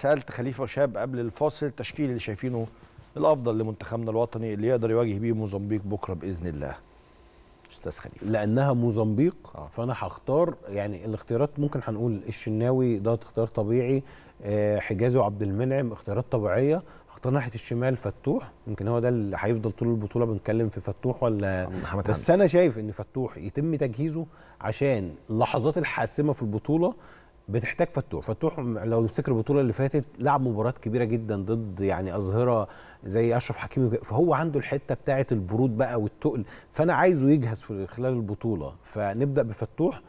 سالت خليفه شاب قبل الفاصل التشكيل اللي شايفينه الافضل لمنتخبنا الوطني اللي يقدر يواجه بيه موزمبيق بكره باذن الله استاذ خليفه لانها موزمبيق آه. فانا هختار يعني الاختيارات ممكن هنقول الشناوي ده اختيار طبيعي أه حجازي وعبد المنعم اختيارات طبيعيه هختار ناحيه الشمال فتوح يمكن هو ده اللي هيفضل طول البطوله بنتكلم في فتوح ولا بس انا شايف ان فتوح يتم تجهيزه عشان اللحظات الحاسمه في البطوله بتحتاج فتوح فتوح لو نفتكر البطوله اللي فاتت لعب مباراه كبيره جدا ضد يعني اظهره زي اشرف حكيمي فهو عنده الحته بتاعه البرود بقى والتقل فانا عايزه يجهز في خلال البطوله فنبدا بفتوح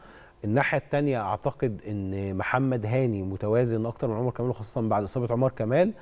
الناحيه الثانيه اعتقد ان محمد هاني متوازن اكتر من عمر كمال وخاصه بعد اصابه عمر كمال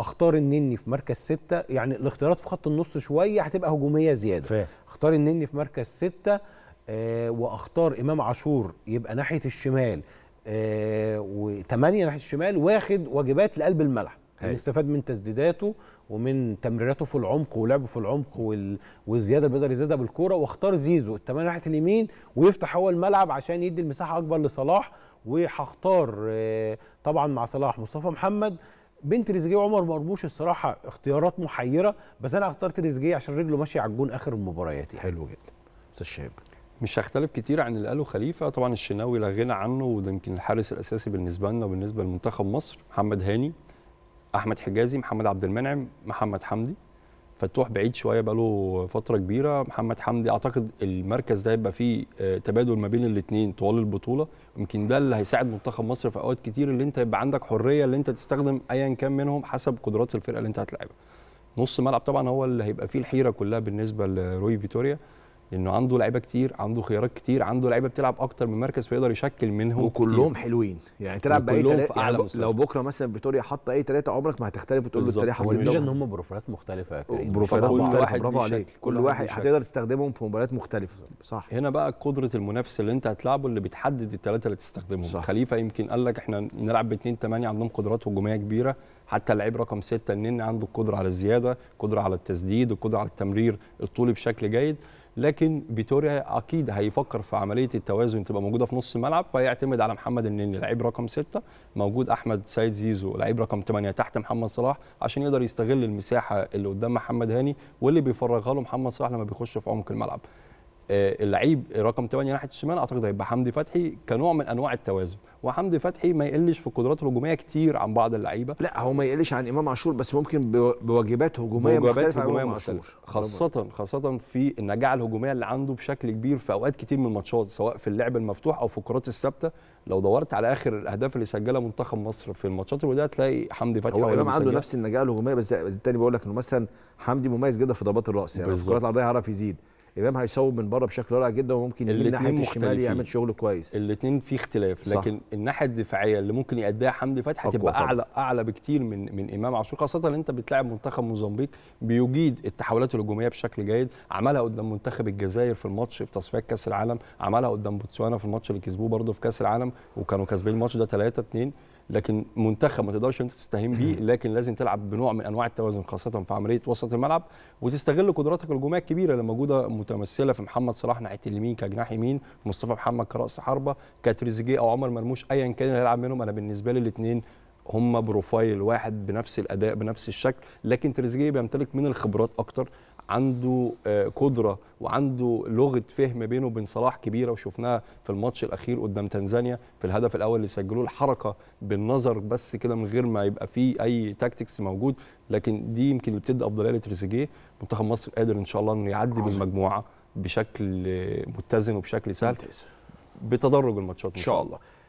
اختار النني في مركز ستة يعني الاختيارات في خط النص شويه هتبقى هجوميه زياده فيه. اختار النني في مركز ستة آه واختار امام عاشور يبقى ناحيه الشمال آه، وثمانية ناحية الشمال واخد واجبات لقلب الملعب اللي استفاد من تسديداته ومن تمريراته في العمق ولعبه في العمق وال... والزياده اللي بيقدر يزيدها بالكوره واختار زيزو الثمانيه ناحيه اليمين ويفتح هو الملعب عشان يدي المساحه اكبر لصلاح وهختار آه، طبعا مع صلاح مصطفى محمد بين تريزيجيه وعمر مرموش الصراحه اختيارات محيره بس انا اخترت تريزيجيه عشان رجله ماشيه على الجون اخر المباريات يعني. حلو جدا استاذ شهاب مش هختلف كتير عن اللي قاله خليفه طبعا الشناوي لا غنى عنه وده يمكن الحارس الاساسي بالنسبه لنا وبالنسبه لمنتخب مصر محمد هاني احمد حجازي محمد عبد المنعم محمد حمدي فتوح بعيد شويه بقى له فتره كبيره محمد حمدي اعتقد المركز ده هيبقى فيه آه، تبادل ما بين الاثنين طوال البطوله يمكن ده اللي هيساعد منتخب مصر في اوقات كتير اللي انت يبقى عندك حريه اللي انت تستخدم ايا كان منهم حسب قدرات الفرقه اللي انت هتلعبها نص ملعب طبعا هو اللي هيبقى فيه الحيره كلها بالنسبه لروي فيتوريا لانه عنده لعيبه كتير عنده خيارات كتير عنده لعيبه بتلعب اكتر من مركز فيقدر يشكل منهم وكلهم كتير. حلوين يعني تلعب باي ثلاثه يعني لو بكره مثلا فيتوريا حط اي ثلاثه عمرك ما هتختلف وتقول له الثلاثه هو ان هم بروفايلات مختلفه بروفايلات كل واحد برافو عليك كل واحد هتقدر تستخدمهم في مباريات مختلفه صح هنا بقى قدره المنافس اللي انت هتلعبه اللي بتحدد الثلاثه اللي تستخدمهم صح. خليفه يمكن قال لك احنا نلعب باثنين ثمانيه عندهم قدرات هجوميه كبيره حتى اللعيب رقم سته النني عنده القدره على الزياده القدره على التسديد وقدره على التمرير الطولي بشكل جيد لكن فيتوريا اكيد هيفكر في عمليه التوازن تبقى موجوده في نص الملعب فيعتمد على محمد النني لعيب رقم 6 موجود احمد سيد زيزو لعيب رقم 8 تحت محمد صلاح عشان يقدر يستغل المساحه اللي قدام محمد هاني واللي بيفرغها له محمد صلاح لما بيخش في عمق الملعب آه، اللعيب رقم 8 ناحيه الشمال اعتقد هيبقى حمدي فتحي كنوع من انواع التوازن وحمدي فتحي ما يقلش في قدرات الهجوميه كتير عن بعض اللعيبه لا هو ما يقلش عن امام عاشور بس ممكن بواجبات هجوميه بواجبات امام عاشور خاصه خاصه في النجاعه الهجوميه اللي عنده بشكل كبير في اوقات كتير من الماتشات سواء في اللعب المفتوح او في الكرات الثابته لو دورت على اخر الاهداف اللي سجلها منتخب مصر في الماتشات الوديه هتلاقي حمدي فتحي هو امام عنده نفس النجاعه الهجوميه بس الثاني بقول لك انه مثلا حمدي مميز جدا في ضربات الراس يعني الكرات العرضيه هيعرف يزيد امام هيصوب من بره بشكل رائع جدا وممكن يجي الناحيه الشمال يعمل شغل كويس الاثنين في اختلاف لكن صح. الناحيه الدفاعيه اللي ممكن يأديها حمدي فتحي تبقى اعلى اعلى بكتير من من امام عاشور خاصه ان انت بتلاعب منتخب موزمبيق بيجيد التحولات الهجوميه بشكل جيد عملها قدام منتخب الجزائر في الماتش في تصفيات كاس العالم عملها قدام بوتسوانا في الماتش اللي كسبوه برضه في كاس العالم وكانوا كاسبين الماتش ده 3 2 لكن منتخب ما تقدرش انت تستهين بيه لكن لازم تلعب بنوع من انواع التوازن خاصه في عمليه وسط الملعب وتستغل قدراتك الهجوميه الكبيره اللي موجوده متمثله في محمد صلاح ناحيه اليمين كجناح يمين مصطفى محمد كراس حربه كتريزيجيه او عمر مرموش ايا كان اللي هيلعب منهم انا بالنسبه لي الاثنين هم بروفايل واحد بنفس الاداء بنفس الشكل لكن تريزيجيه بيمتلك من الخبرات اكتر عنده آه، قدره وعنده لغه فهم بينه وبين صلاح كبيره وشفناها في الماتش الاخير قدام تنزانيا في الهدف الاول اللي سجلوه الحركه بالنظر بس كده من غير ما يبقى فيه اي تاكتكس موجود لكن دي يمكن اللي بتدي افضليه لتريزيجيه منتخب مصر قادر ان شاء الله انه يعدي بالمجموعه بشكل متزن وبشكل سهل بتدرج الماتشات ان شاء الله